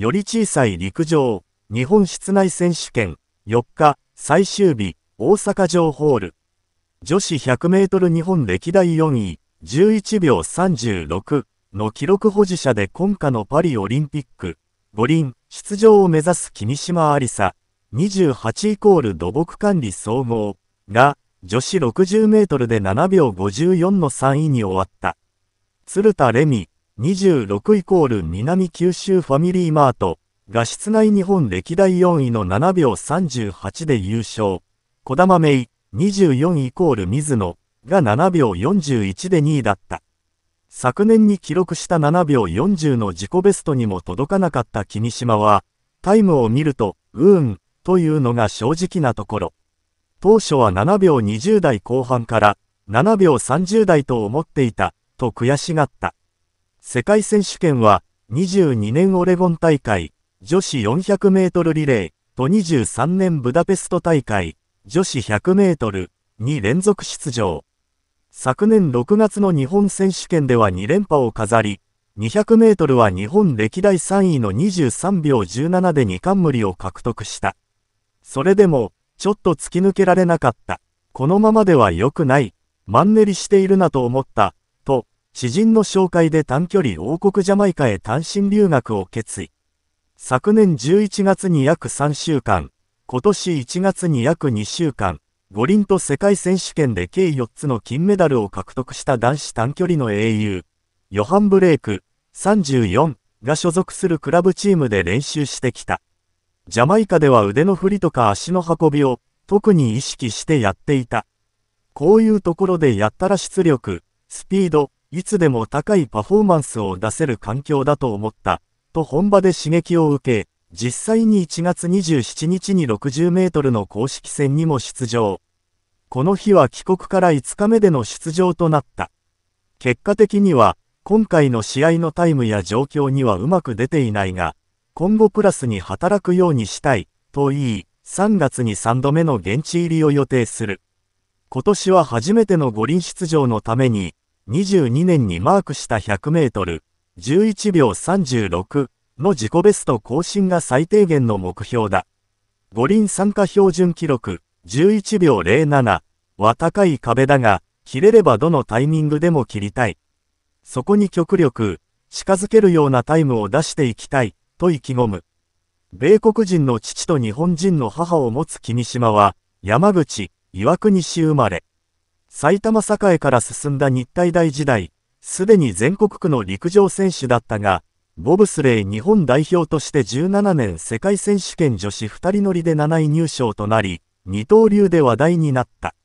より小さい陸上、日本室内選手権、4日、最終日、大阪城ホール。女子100メートル日本歴代4位、11秒36の記録保持者で今夏のパリオリンピック、五輪、出場を目指す君島ありさ、28イコール土木管理総合が、女子60メートルで7秒54の3位に終わった。鶴田レミ、26イコール南九州ファミリーマートが室内日本歴代4位の7秒38で優勝。小玉メイ24イコール水野が7秒41で2位だった。昨年に記録した7秒40の自己ベストにも届かなかった君島は、タイムを見ると、うーん、というのが正直なところ。当初は7秒20代後半から7秒30代と思っていた、と悔しがった。世界選手権は22年オレゴン大会女子400メートルリレーと23年ブダペスト大会女子100メートルに連続出場。昨年6月の日本選手権では2連覇を飾り、200メートルは日本歴代3位の23秒17で2冠を獲得した。それでも、ちょっと突き抜けられなかった。このままでは良くない。マンネリしているなと思った。知人の紹介で短距離王国ジャマイカへ単身留学を決意。昨年11月に約3週間、今年1月に約2週間、五輪と世界選手権で計4つの金メダルを獲得した男子短距離の英雄、ヨハン・ブレイク、34が所属するクラブチームで練習してきた。ジャマイカでは腕の振りとか足の運びを特に意識してやっていた。こういうところでやったら出力、スピード、いつでも高いパフォーマンスを出せる環境だと思った、と本場で刺激を受け、実際に1月27日に60メートルの公式戦にも出場。この日は帰国から5日目での出場となった。結果的には、今回の試合のタイムや状況にはうまく出ていないが、今後プラスに働くようにしたい、と言い、3月に3度目の現地入りを予定する。今年は初めての五輪出場のために、22年にマークした100メートル11秒36の自己ベスト更新が最低限の目標だ。五輪参加標準記録11秒07は高い壁だが、切れればどのタイミングでも切りたい。そこに極力、近づけるようなタイムを出していきたい、と意気込む。米国人の父と日本人の母を持つ君島は、山口、岩国市生まれ。埼玉栄から進んだ日体大時代、すでに全国区の陸上選手だったが、ボブスレー日本代表として17年世界選手権女子2人乗りで7位入賞となり、二刀流で話題になった。